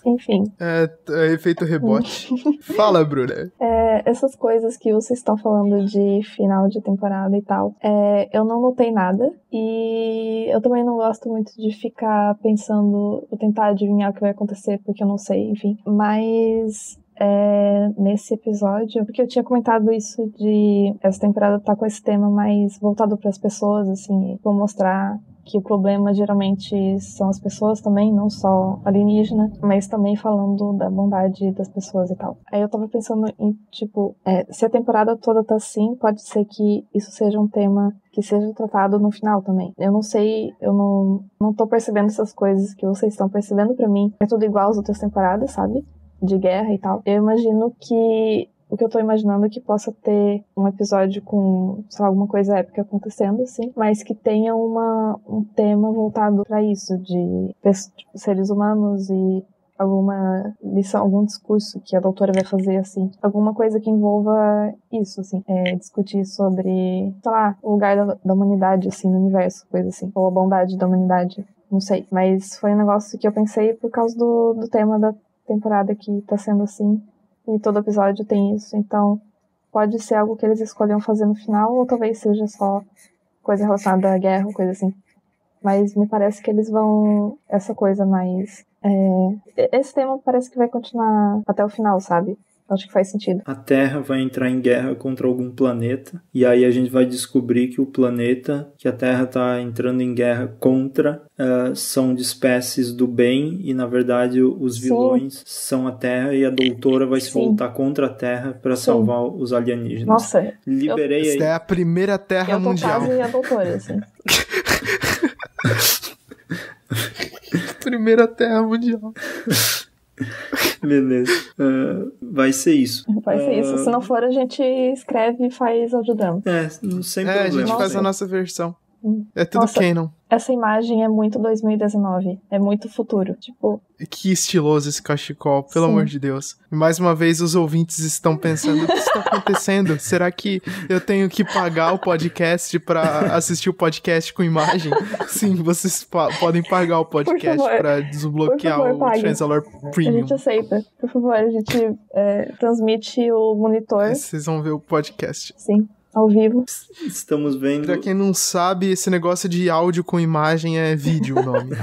Enfim. É, é efeito rebote. Fala, Bruna. É, essas coisas que vocês estão falando de final de temporada e tal, é, eu não notei nada. E eu também não gosto muito de ficar pensando, ou tentar adivinhar o que vai acontecer, porque eu não sei, enfim. Mas é, nesse episódio, porque eu tinha comentado isso de essa temporada tá com esse tema mais voltado para as pessoas, assim, vou mostrar que o problema geralmente são as pessoas também, não só alienígena, mas também falando da bondade das pessoas e tal. Aí eu tava pensando em, tipo, é, se a temporada toda tá assim, pode ser que isso seja um tema que seja tratado no final também. Eu não sei, eu não, não tô percebendo essas coisas que vocês estão percebendo para mim. É tudo igual às outras temporadas, sabe? De guerra e tal. Eu imagino que o que eu tô imaginando é que possa ter um episódio com, sei lá, alguma coisa épica acontecendo, assim, mas que tenha uma, um tema voltado para isso, de tipo, seres humanos e alguma lição, algum discurso que a doutora vai fazer, assim. Alguma coisa que envolva isso, assim. É, discutir sobre, sei lá, o lugar da, da, humanidade, assim, no universo, coisa assim. Ou a bondade da humanidade, não sei. Mas foi um negócio que eu pensei por causa do, do tema da temporada que tá sendo assim. E todo episódio tem isso, então pode ser algo que eles escolham fazer no final, ou talvez seja só coisa relacionada à guerra, coisa assim. Mas me parece que eles vão. Essa coisa mais. É, esse tema parece que vai continuar até o final, sabe? Acho que faz sentido. A Terra vai entrar em guerra contra algum planeta, e aí a gente vai descobrir que o planeta que a Terra está entrando em guerra contra uh, são de espécies do bem, e na verdade os vilões Sim. são a Terra, e a doutora vai se voltar contra a Terra para salvar os alienígenas. Nossa, liberei eu... aí. Essa é a primeira Terra eu Mundial. Quase a doutora, assim. primeira Terra Mundial. Beleza. Uh, vai ser isso. Vai ser uh, isso. Ah, Se não for, a gente escreve e faz ajudando. É, sem é, problema. a gente faz a nossa versão. É tudo Nossa, Canon. Essa imagem é muito 2019. É muito futuro. Tipo. Que estiloso esse cachecol, pelo Sim. amor de Deus. Mais uma vez, os ouvintes estão pensando: o que está acontecendo? Será que eu tenho que pagar o podcast para assistir o podcast com imagem? Sim, vocês podem pagar o podcast para desbloquear favor, o pague. Transalor Premium. A gente aceita. Por favor, a gente é, transmite o monitor. É, vocês vão ver o podcast. Sim ao vivo. Estamos vendo. Pra quem não sabe, esse negócio de áudio com imagem é vídeo nome.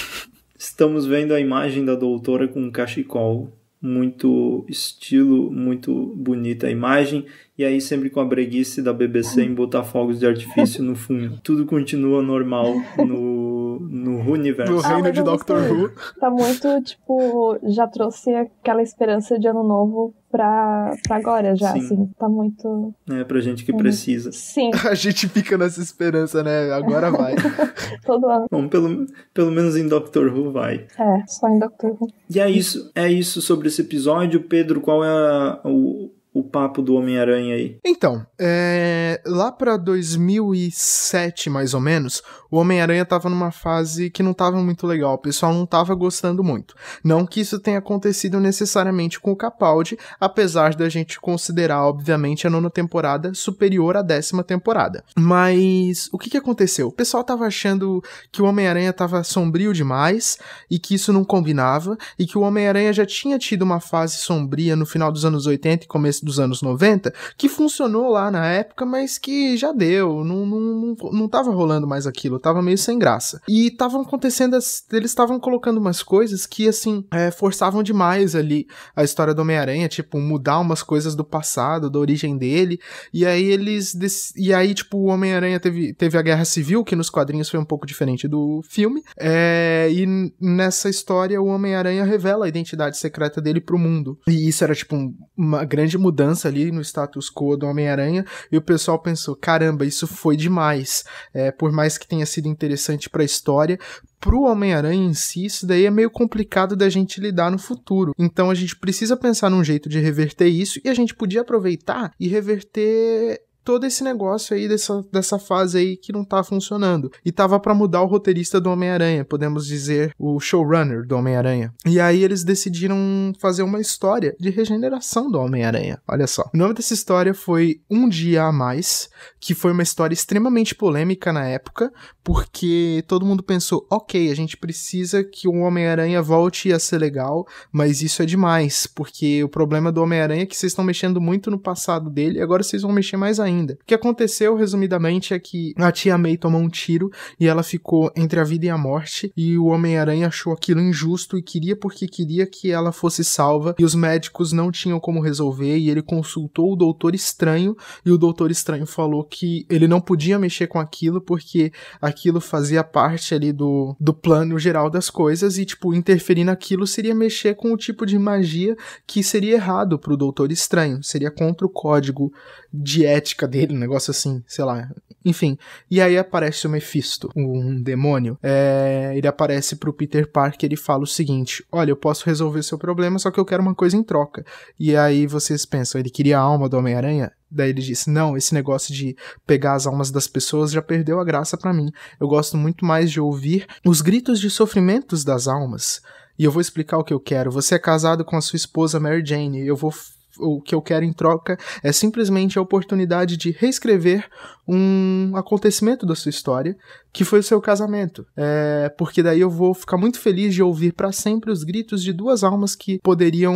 Estamos vendo a imagem da doutora com um cachecol. Muito estilo, muito bonita a imagem. E aí, sempre com a breguice da BBC em botar fogos de artifício no fundo. Tudo continua normal no no, universo. No reino ah, de Doctor Who. Tá muito, tipo, já trouxe aquela esperança de ano novo pra, pra agora já, Sim. assim. Tá muito. É, pra gente que precisa. Sim. A gente fica nessa esperança, né? Agora vai. Todo ano. Bom, pelo, pelo menos em Doctor Who vai. É, só em Doctor Who. E é isso, é isso sobre esse episódio. Pedro, qual é a, o o papo do Homem-Aranha aí? Então, é... lá para 2007, mais ou menos, o Homem-Aranha tava numa fase que não tava muito legal, o pessoal não tava gostando muito. Não que isso tenha acontecido necessariamente com o Capaldi, apesar da gente considerar, obviamente, a nona temporada superior à décima temporada. Mas o que que aconteceu? O pessoal tava achando que o Homem-Aranha tava sombrio demais e que isso não combinava e que o Homem-Aranha já tinha tido uma fase sombria no final dos anos 80 e começo início dos anos 90, que funcionou lá na época, mas que já deu, não, não, não, não tava rolando mais aquilo, tava meio sem graça. E estavam acontecendo, as, eles estavam colocando umas coisas que, assim, é, forçavam demais ali a história do Homem-Aranha, tipo, mudar umas coisas do passado, da origem dele, e aí eles, e aí, tipo, o Homem-Aranha teve, teve a Guerra Civil, que nos quadrinhos foi um pouco diferente do filme, é, e nessa história o Homem-Aranha revela a identidade secreta dele pro mundo. E isso era, tipo, uma grande mudança mudança ali no status quo do Homem-Aranha, e o pessoal pensou: caramba, isso foi demais. É, por mais que tenha sido interessante para a história, para o Homem-Aranha em si, isso daí é meio complicado da gente lidar no futuro. Então a gente precisa pensar num jeito de reverter isso e a gente podia aproveitar e reverter todo esse negócio aí dessa, dessa fase aí que não tá funcionando. E tava para mudar o roteirista do Homem-Aranha, podemos dizer, o showrunner do Homem-Aranha. E aí eles decidiram fazer uma história de regeneração do Homem-Aranha. Olha só. O nome dessa história foi Um Dia a Mais, que foi uma história extremamente polêmica na época, porque todo mundo pensou, ok, a gente precisa que o Homem-Aranha volte a ser legal, mas isso é demais, porque o problema do Homem-Aranha é que vocês estão mexendo muito no passado dele, agora vocês vão mexer mais ainda ainda. O que aconteceu, resumidamente, é que a tia May tomou um tiro e ela ficou entre a vida e a morte, e o Homem-Aranha achou aquilo injusto e queria porque queria que ela fosse salva, e os médicos não tinham como resolver, e ele consultou o Doutor Estranho, e o Doutor Estranho falou que ele não podia mexer com aquilo porque aquilo fazia parte ali do, do plano geral das coisas, e tipo, interferir naquilo seria mexer com o tipo de magia que seria errado pro Doutor Estranho, seria contra o código de ética dele, um negócio assim, sei lá. Enfim, e aí aparece o Mephisto, um demônio. É, ele aparece pro Peter Parker e ele fala o seguinte: Olha, eu posso resolver seu problema, só que eu quero uma coisa em troca. E aí vocês pensam, ele queria a alma do Homem-Aranha? Daí ele disse: Não, esse negócio de pegar as almas das pessoas já perdeu a graça para mim. Eu gosto muito mais de ouvir os gritos de sofrimentos das almas. E eu vou explicar o que eu quero. Você é casado com a sua esposa Mary Jane. Eu vou o que eu quero em troca é simplesmente a oportunidade de reescrever um acontecimento da sua história, que foi o seu casamento. É, porque daí eu vou ficar muito feliz de ouvir para sempre os gritos de duas almas que poderiam,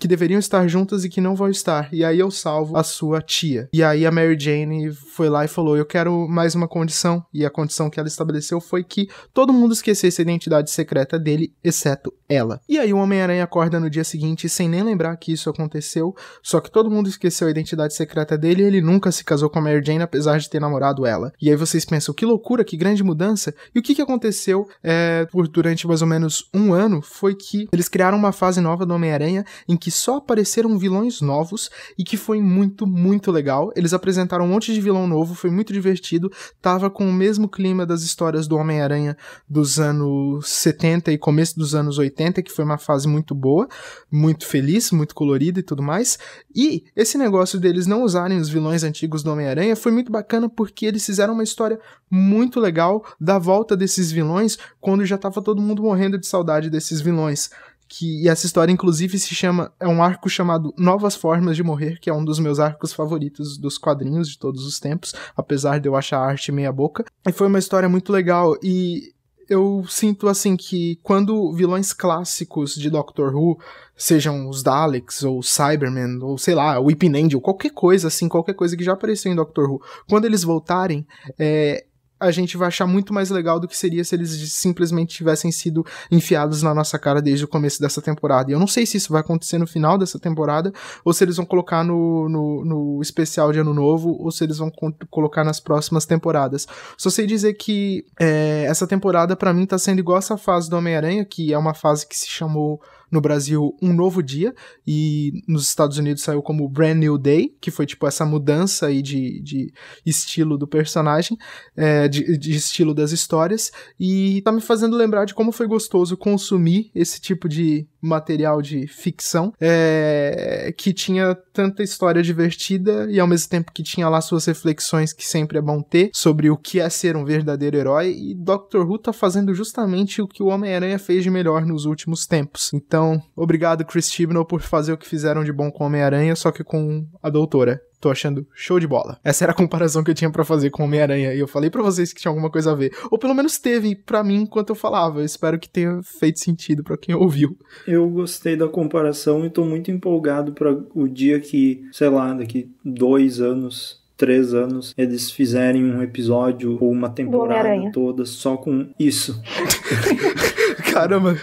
que deveriam estar juntas e que não vão estar. E aí eu salvo a sua tia. E aí a Mary Jane foi lá e falou: Eu quero mais uma condição. E a condição que ela estabeleceu foi que todo mundo esquecesse a identidade secreta dele, exceto ela. E aí o Homem-Aranha acorda no dia seguinte sem nem lembrar que isso aconteceu aconteceu, só que todo mundo esqueceu a identidade secreta dele e ele nunca se casou com a Mary Jane, apesar de ter namorado ela. E aí vocês pensam, que loucura, que grande mudança. E o que, que aconteceu é, por, durante mais ou menos um ano foi que eles criaram uma fase nova do Homem-Aranha em que só apareceram vilões novos e que foi muito, muito legal. Eles apresentaram um monte de vilão novo, foi muito divertido, tava com o mesmo clima das histórias do Homem-Aranha dos anos 70 e começo dos anos 80, que foi uma fase muito boa, muito feliz, muito colorida e tudo mais mais. E esse negócio deles não usarem os vilões antigos do Homem-Aranha foi muito bacana porque eles fizeram uma história muito legal da volta desses vilões quando já tava todo mundo morrendo de saudade desses vilões. Que, e essa história, inclusive, se chama. É um arco chamado Novas Formas de Morrer, que é um dos meus arcos favoritos dos quadrinhos de todos os tempos, apesar de eu achar a arte meia boca. E foi uma história muito legal. E eu sinto assim que quando vilões clássicos de Doctor Who, sejam os Daleks ou Cybermen ou sei lá, o Whipping Angel, qualquer coisa assim, qualquer coisa que já apareceu em Doctor Who, quando eles voltarem, é, a gente vai achar muito mais legal do que seria se eles simplesmente tivessem sido enfiados na nossa cara desde o começo dessa temporada. E eu não sei se isso vai acontecer no final dessa temporada, ou se eles vão colocar no, no, no especial de Ano Novo, ou se eles vão colocar nas próximas temporadas. Só sei dizer que é, essa temporada, para mim, tá sendo igual essa fase do Homem-Aranha, que é uma fase que se chamou no Brasil Um Novo Dia, e nos Estados Unidos saiu como Brand New Day, que foi tipo essa mudança aí de, de estilo do personagem, é, de, de estilo das histórias, e tá me fazendo lembrar de como foi gostoso consumir esse tipo de material de ficção é, que tinha tanta história divertida e ao mesmo tempo que tinha lá suas reflexões que sempre é bom ter sobre o que é ser um verdadeiro herói e Doctor Who tá fazendo justamente o que o Homem-Aranha fez de melhor nos últimos tempos. Então então, obrigado, Chris Chibnall, por fazer o que fizeram de bom com Homem-Aranha, só que com a doutora. Tô achando show de bola. Essa era a comparação que eu tinha para fazer com Homem-Aranha. E eu falei para vocês que tinha alguma coisa a ver. Ou pelo menos teve para mim enquanto eu falava. Eu espero que tenha feito sentido para quem ouviu. Eu gostei da comparação e tô muito empolgado para o dia que, sei lá, daqui dois anos três anos eles fizerem um episódio ou uma temporada toda só com isso. Caramba,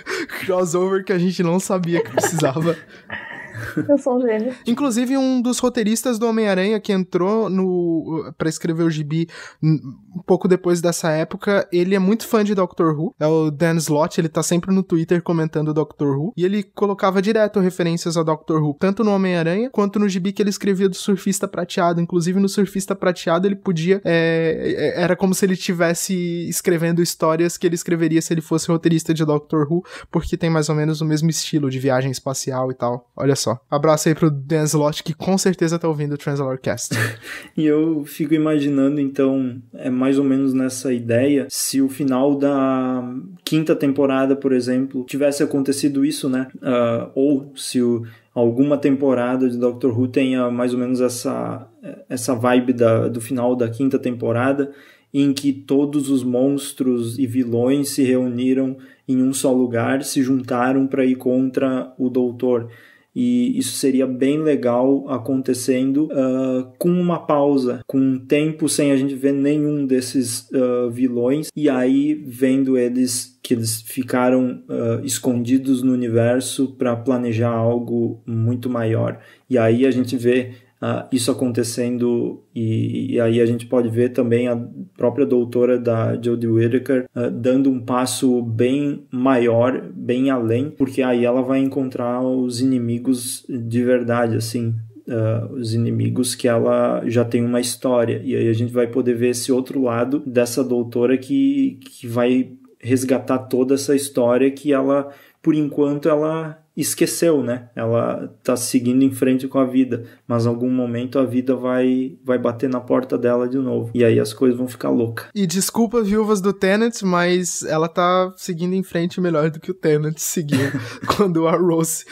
crossover que a gente não sabia que precisava. Eu sou um gênio. Inclusive, um dos roteiristas do Homem-Aranha que entrou no para escrever o gibi um pouco depois dessa época, ele é muito fã de Doctor Who. É o Dan Slott, ele tá sempre no Twitter comentando Doctor Who. E ele colocava direto referências a Doctor Who, tanto no Homem-Aranha quanto no gibi que ele escrevia do Surfista Prateado. Inclusive, no Surfista Prateado, ele podia. É, é era como se ele tivesse escrevendo histórias que ele escreveria se ele fosse roteirista de Doctor Who, porque tem mais ou menos o mesmo estilo de viagem espacial e tal. Olha só. Abraço aí pro Dan Slott, que com certeza tá ouvindo o Translorcast. e eu fico imaginando, então. É mais ou menos nessa ideia se o final da quinta temporada, por exemplo, tivesse acontecido isso, né? Uh, ou se o, alguma temporada de Doctor Who tenha mais ou menos essa, essa vibe da, do final da quinta temporada, em que todos os monstros e vilões se reuniram em um só lugar, se juntaram para ir contra o Doutor. E isso seria bem legal acontecendo uh, com uma pausa, com um tempo sem a gente ver nenhum desses uh, vilões, e aí vendo eles que eles ficaram uh, escondidos no universo para planejar algo muito maior. E aí a gente vê uh, isso acontecendo, e, e, aí a gente pode ver também a própria doutora da Jodie Whittaker uh, dando um passo bem maior, bem além, porque aí ela vai encontrar os inimigos de verdade, assim, Uh, os inimigos que ela já tem uma história. E aí a gente vai poder ver esse outro lado dessa doutora que, que vai resgatar toda essa história que ela, por enquanto, ela esqueceu, né? Ela está seguindo em frente com a vida, mas em algum momento a vida vai vai bater na porta dela de novo. E aí as coisas vão ficar loucas. E desculpa viúvas do Tenant, mas ela tá seguindo em frente melhor do que o Tenant seguiu quando a Rose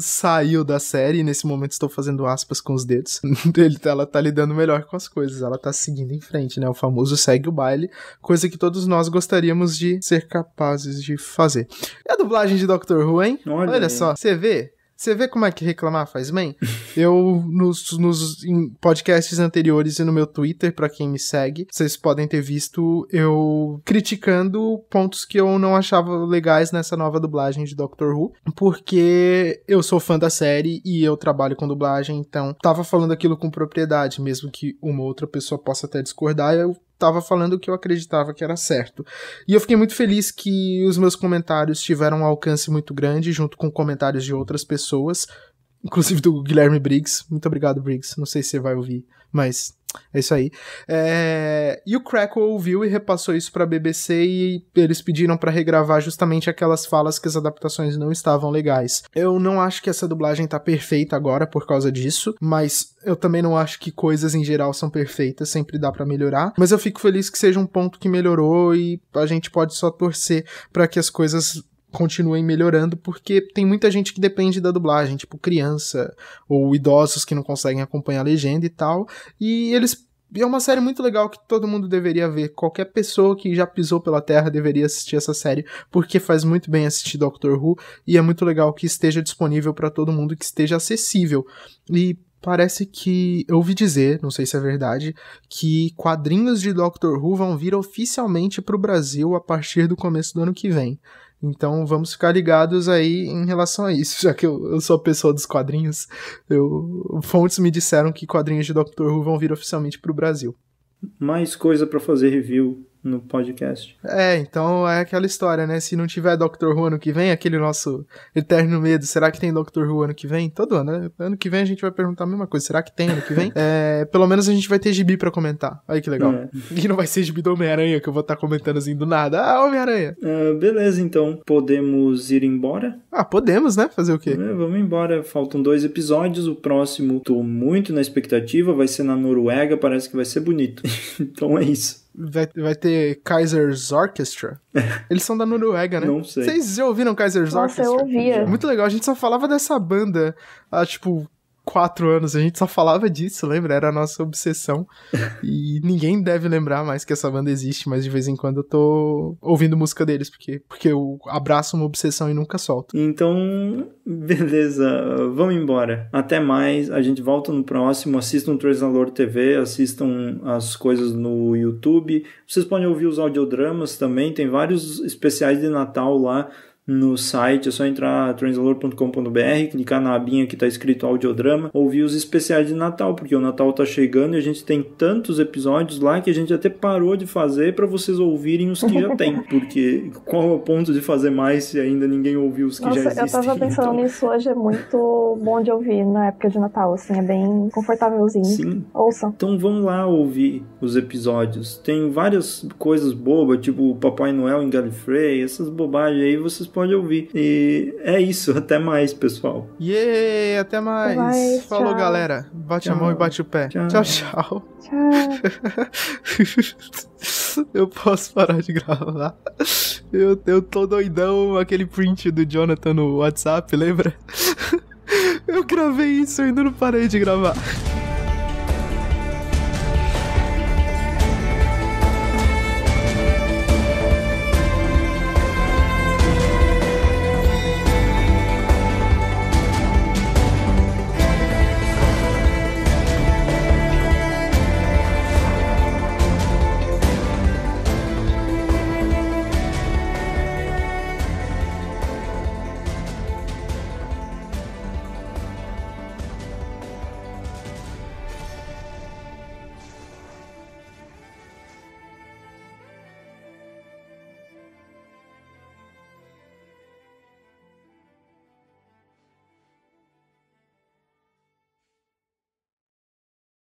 saiu da série. Nesse momento estou fazendo aspas com os dedos. Ele tá, ela tá lidando melhor com as coisas, ela tá seguindo em frente, né? O famoso segue o baile, coisa que todos nós gostaríamos de ser capazes de fazer. E a dublagem de Doctor Who, hein? Olha, Olha só, você vê, você vê como é que reclamar faz bem? Eu, nos, nos podcasts anteriores e no meu Twitter, para quem me segue, vocês podem ter visto eu criticando pontos que eu não achava legais nessa nova dublagem de Doctor Who, porque eu sou fã da série e eu trabalho com dublagem, então tava falando aquilo com propriedade, mesmo que uma outra pessoa possa até discordar, eu estava falando o que eu acreditava que era certo. E eu fiquei muito feliz que os meus comentários tiveram um alcance muito grande, junto com comentários de outras pessoas, inclusive do Guilherme Briggs. Muito obrigado, Briggs. Não sei se você vai ouvir, mas é isso aí. É... E o Crackle ouviu e repassou isso pra BBC e eles pediram para regravar justamente aquelas falas que as adaptações não estavam legais. Eu não acho que essa dublagem tá perfeita agora por causa disso, mas eu também não acho que coisas em geral são perfeitas, sempre dá para melhorar. Mas eu fico feliz que seja um ponto que melhorou e a gente pode só torcer para que as coisas continuem melhorando, porque tem muita gente que depende da dublagem, tipo criança ou idosos que não conseguem acompanhar a legenda e tal, e eles é uma série muito legal que todo mundo deveria ver. Qualquer pessoa que já pisou pela Terra deveria assistir essa série, porque faz muito bem assistir Doctor Who e é muito legal que esteja disponível para todo mundo, que esteja acessível. E parece que eu ouvi dizer, não sei se é verdade, que quadrinhos de Doctor Who vão vir oficialmente para o Brasil a partir do começo do ano que vem. Então vamos ficar ligados aí em relação a isso, já que eu, eu sou a pessoa dos quadrinhos. Eu, fontes me disseram que quadrinhos de Doctor Who vão vir oficialmente para o Brasil. Mais coisa para fazer review no podcast. É, então é aquela história, né? Se não tiver Dr. Who ano que vem, aquele nosso eterno medo, será que tem Dr. Who ano que vem? Todo ano, né? Ano que vem a gente vai perguntar a mesma coisa, será que tem ano que vem? É. é, pelo menos a gente vai ter gibi para comentar. Olha que legal. É. E não vai ser gibi do Homem-Aranha que eu vou estar tá comentando assim do nada. Ah, Homem-Aranha. Uh, beleza, então podemos ir embora? Ah, podemos, né? Fazer o quê? É, vamos embora. Faltam dois episódios. O próximo tô muito na expectativa, vai ser na Noruega, parece que vai ser bonito. então é isso vai, vai ter Kaiser's Orchestra. Eles são da Noruega, né? Não sei. Vocês já ouviram Kaiser's Nossa, Orchestra? eu ouvia. Muito legal, a gente só falava dessa banda há, ah, tipo, quatro anos, a gente só falava disso, lembra? Era a nossa obsessão. e ninguém deve lembrar mais que essa banda existe, mas de vez em quando eu tô ouvindo música deles, porque, porque eu abraço uma obsessão e nunca solto. Então, beleza, vamos embora. Até mais, a gente volta no próximo. Assistam o Tresalor TV, assistam as coisas no YouTube. Vocês podem ouvir os audiodramas também, tem vários especiais de Natal lá no site, é só entrar translor.com.br, clicar na abinha que está escrito audiodrama, ouvir os especiais de Natal, porque o Natal está chegando e a gente tem tantos episódios lá que a gente até parou de fazer para vocês ouvirem os que já tem, porque qual é o ponto de fazer mais se ainda ninguém ouviu os que Nossa, já existem? Eu tava pensando então... nisso hoje, é muito bom de ouvir na época de Natal, assim, é bem confortávelzinho. Sim. Ouçam. Então vamos lá ouvir os episódios. Tem várias coisas bobas, tipo Papai Noel em Galifrey, essas bobagens aí, vocês podem pode ouvir. E é isso. Até mais, pessoal. Yeah, até mais. Falou, tchau. galera. Bate tchau. a mão e bate o pé. Tchau, tchau. Tchau. tchau. Eu posso parar de gravar. Eu, eu tô doidão, aquele print do Jonathan no WhatsApp, lembra? Eu gravei isso, eu ainda não parei de gravar.